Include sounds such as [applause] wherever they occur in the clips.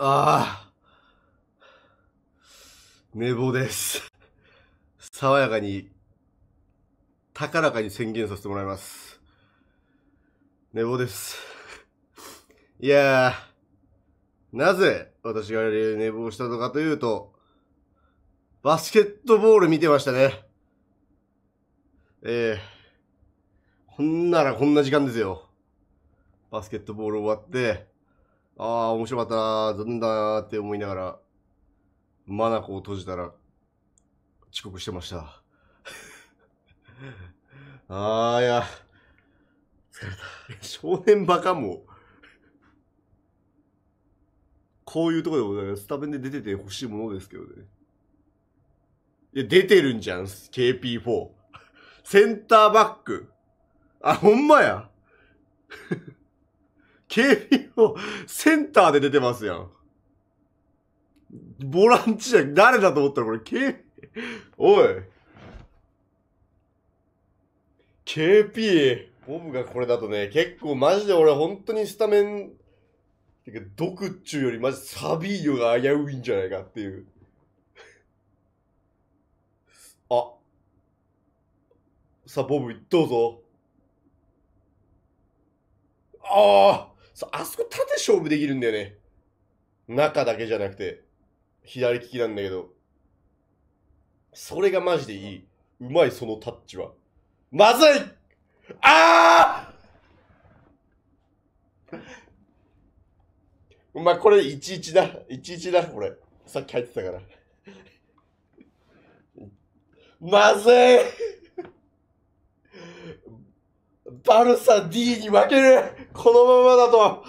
ああ。寝坊です。爽やかに、高らかに宣言させてもらいます。寝坊です。いやー、なぜ私が寝坊したのかというと、バスケットボール見てましたね。ええー、ほんならこんな時間ですよ。バスケットボール終わって、ああ、面白かったな、残念だなって思いながら、マナコを閉じたら、遅刻してました。[laughs] ああ、いや、疲れた。少年バカも、こういうとこでございます。スタベンで出てて欲しいものですけどね。いや、出てるんじゃん、KP4。センターバック。あ、ほんまや。警備をセンターで出てますやん。ボランチじゃ、誰だと思ったらこれ、警、おい。KP、ボブがこれだとね、結構マジで俺本当にスタメン、てか、毒っちゅうよりマジサビーヨが危ういんじゃないかっていう。あ。さあ、ボブ、どうぞ。ああそうあそこ縦勝負できるんだよね。中だけじゃなくて、左利きなんだけど。それがマジでいい。うまい、そのタッチは。まずいああまい、これ11だ。11だ、これ。さっき入ってたから。まずいバルサ D に負けるこのままだと。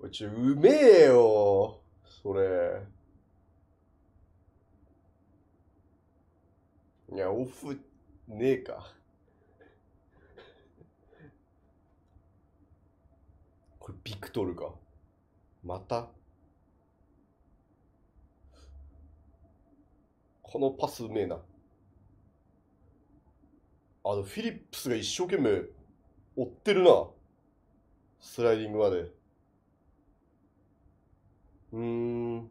うちうめえよ。それ。いや、オフ、ねえか。これ、ビクトルか。またこのパスうめえな。あの、フィリップスが一生懸命追ってるな。スライディングまで。うーん。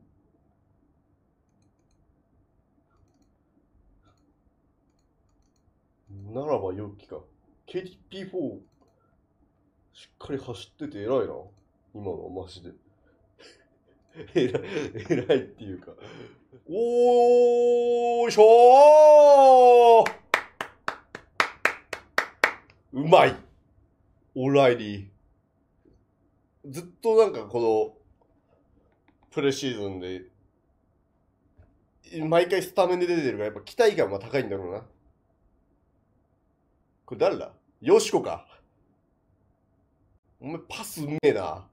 ならば良きか。KTP4、しっかり走ってて偉いな。今のはマジで。[laughs] 偉い、偉いっていうか。おーいしょーうまいオーライリー。ずっとなんかこの、プレシーズンで、毎回スタメンで出てるから、やっぱ期待感は高いんだろうな。これ誰だよしこか。お前パスうめえな。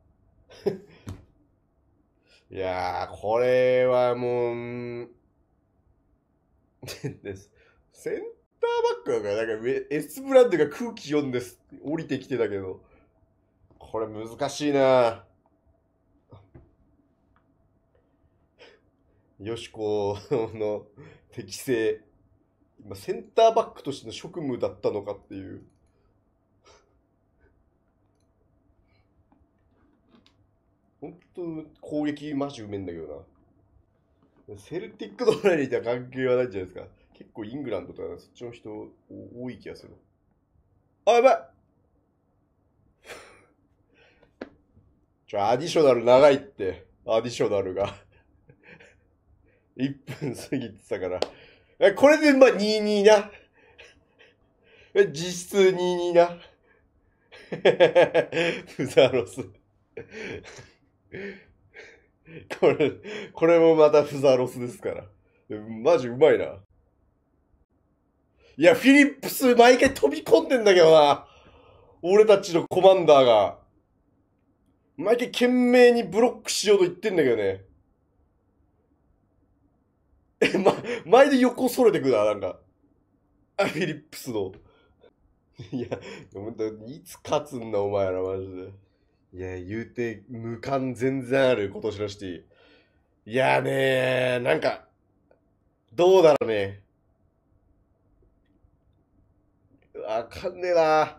[laughs] いやー、これはもう、[laughs] です。センターバックだから、なんかエスブランドが空気読んで降りてきてたけど、これ難しいなよしこの適性、今センターバックとしての職務だったのかっていう。本当攻撃マジうめんだけどな。セルティックドライにいた関係はないんじゃないですか。結構イングランドとかそっちの人多い気がする。あ、やばいちょ、アディショナル長いって、アディショナルが1分過ぎてたから。え、これでまあ22な。え、実質22な。ブ [laughs] ザロスこれ、これもまたふざロスですから。マジうまいな。いや、フィリップス毎回飛び込んでんだけどな。俺たちのコマンダーが。毎回懸命にブロックしようと言ってんだけどね。え、ま、前で横それてくな、なんか。あ、フィリップスの。いや、ほんと、いつ勝つんだ、お前ら、マジで。いや、言うて、無感全然ある、今年のシティ。いやねー、なんか、どうだろうね。あかんねえな。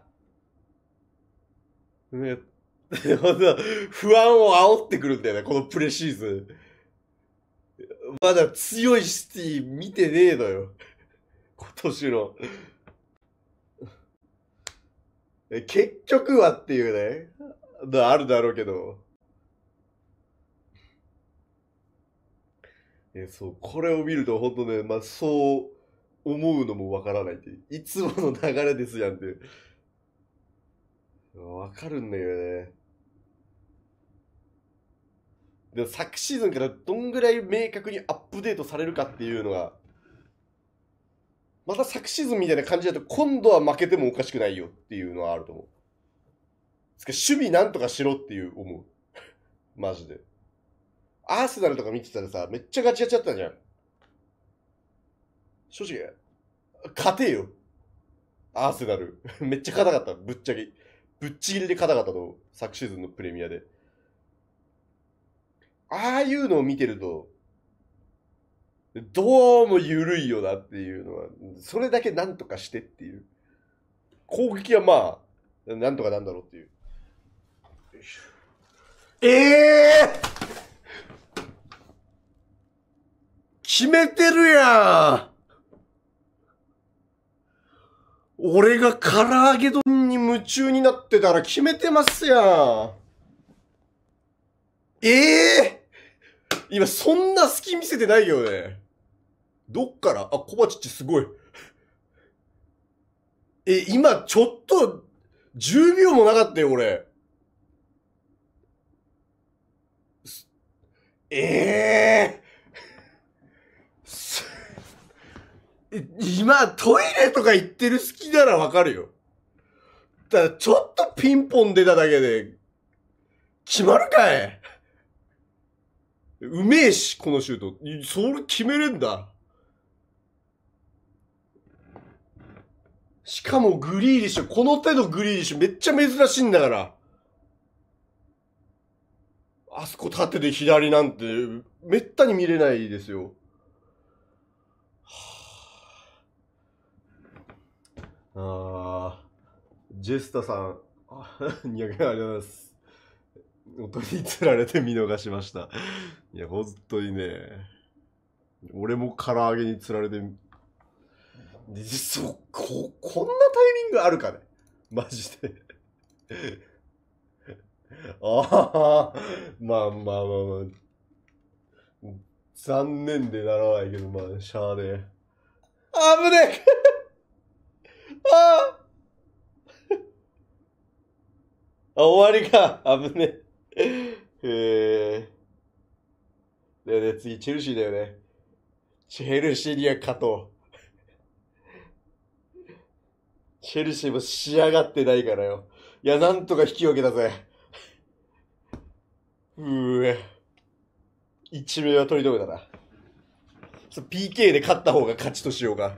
ね、[laughs] 不安を煽ってくるんだよね、このプレシーズン。まだ強いシティ見てねえのよ。今年の。結局はっていうね、あるだろうけど。え、そう、これを見ると本当ね、まあそう、思うのもわからないっていつもの流れですやんってわかるんだよね。で昨シーズンからどんぐらい明確にアップデートされるかっていうのが、また昨シーズンみたいな感じだと、今度は負けてもおかしくないよっていうのはあると思う。つか、趣味なんとかしろっていう思う。マジで。アーセナルとか見てたらさ、めっちゃガチガチだったじゃん。正直、勝てよ。アーセナル。[laughs] めっちゃ硬かった、ぶっちゃけ。ぶっちぎりで硬かったと、昨シーズンのプレミアで。ああいうのを見てると、どうも緩いよなっていうのは、それだけなんとかしてっていう。攻撃はまあ、なんとかなんだろうっていう。ええー、決めてるやん俺が唐揚げ丼に夢中になってたら決めてますやん。ええー、今そんな隙見せてないよね。どっからあ、コバチッチすごい。え、今ちょっと、10秒もなかったよ、俺。ええー今、トイレとか行ってる好きならわかるよ。ただ、ちょっとピンポン出ただけで、決まるかいうめえし、このシュート。それ決めれんだ。しかもグリーリッシュ、この手のグリーリッシュめっちゃ珍しいんだから。あそこ縦で左なんて、めったに見れないですよ。あジェスタさん、200 [laughs] 円ありがとうございます。音に釣られて見逃しました。いや、本当にね、俺も唐揚げに釣られて、そ、こ、こんなタイミングあるかねマジでああ、まあまあまあまあ。残念でならないけど、まあ、しゃーあ危ねえああ終わりか危ねえ。へえ。だよね、次、チェルシーだよね。チェルシーには勝とう。チェルシーも仕上がってないからよ。いや、なんとか引き分けたぜ。うえ。一命は取り留めたな。PK で勝った方が勝ちとしようか。